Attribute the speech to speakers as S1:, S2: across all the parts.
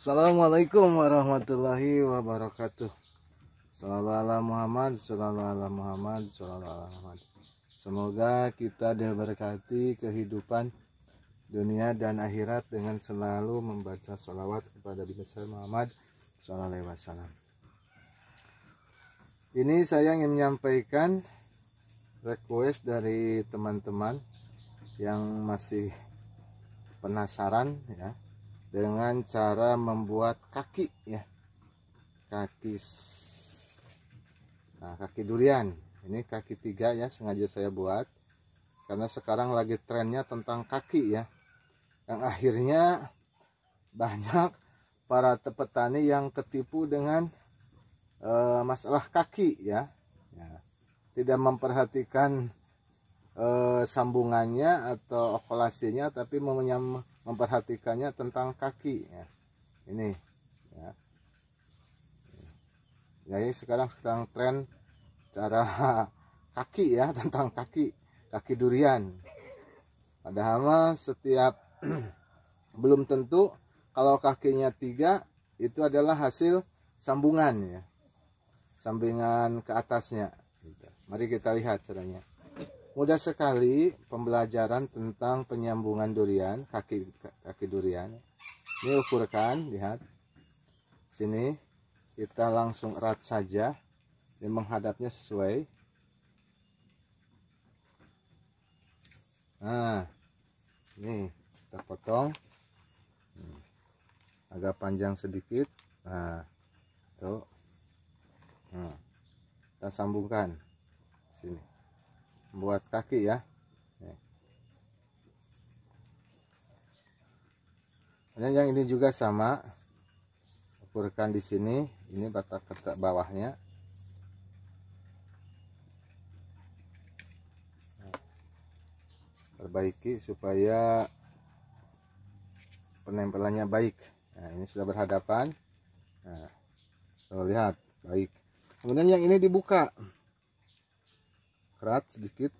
S1: Assalamualaikum warahmatullahi wabarakatuh. Salam ala Muhammad, salam ala Muhammad, salam ala Muhammad. Semoga kita diberkati kehidupan dunia dan akhirat dengan selalu membaca salawat kepada besar Muhammad Sallallahu Wasallam. Ini saya ingin menyampaikan request dari teman-teman yang masih penasaran ya dengan cara membuat kaki ya kaki nah kaki durian ini kaki tiga ya sengaja saya buat karena sekarang lagi trennya tentang kaki ya yang akhirnya banyak para petani yang ketipu dengan e, masalah kaki ya, ya tidak memperhatikan e, sambungannya atau okulasinya tapi menyam, memperhatikannya tentang kaki ya. Ini ya. Jadi ya, sekarang sedang tren cara kaki ya tentang kaki kaki durian. Padahal mah setiap belum tentu kalau kakinya tiga itu adalah hasil sambungan ya. Sambungan ke atasnya. Gitu. Mari kita lihat caranya. Mudah sekali pembelajaran tentang penyambungan durian, kaki kaki durian. Ini ukurkan, lihat. Sini kita langsung erat saja. Ini menghadapnya sesuai. Nah, ini kita potong. Hmm, agak panjang sedikit. Nah, tuh. Nah, kita sambungkan sini buat kaki ya Dan nah, yang ini juga sama ukurkan di sini ini batas ketat bawahnya nah, perbaiki supaya penempelannya baik nah ini sudah berhadapan nah lihat baik kemudian yang ini dibuka kerat sedikit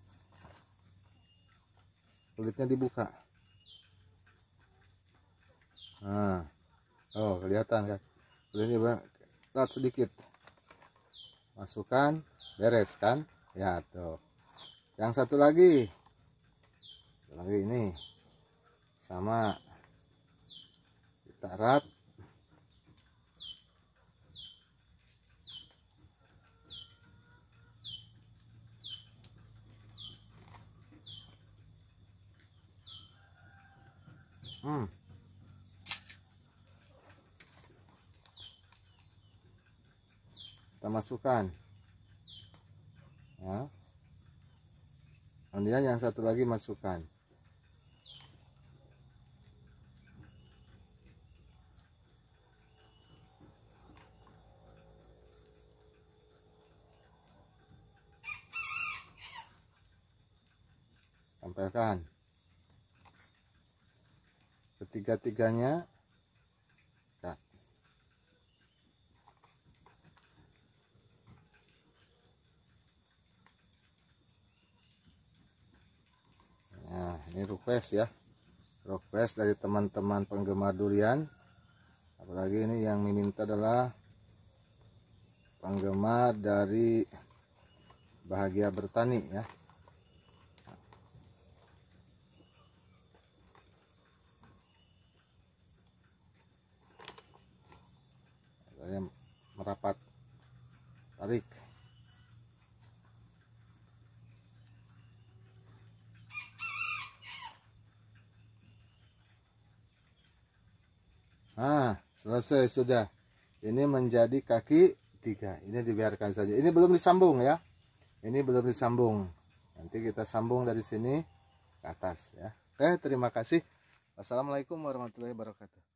S1: kulitnya dibuka nah oh kelihatan kan kulitnya erat sedikit masukkan beres kan ya tuh yang satu lagi lagi ini sama kita rap. Hmm. Kita masukkan. Ya. Kemudian yang satu lagi masukkan. Tempelkan ketiga-tiganya nah. nah, ini request ya. Request dari teman-teman penggemar durian. Apalagi ini yang meminta adalah penggemar dari bahagia bertani ya. Nah, selesai sudah. Ini menjadi kaki tiga. Ini dibiarkan saja. Ini belum disambung ya. Ini belum disambung. Nanti kita sambung dari sini ke atas ya. Oke, eh, terima kasih. Wassalamualaikum warahmatullahi wabarakatuh.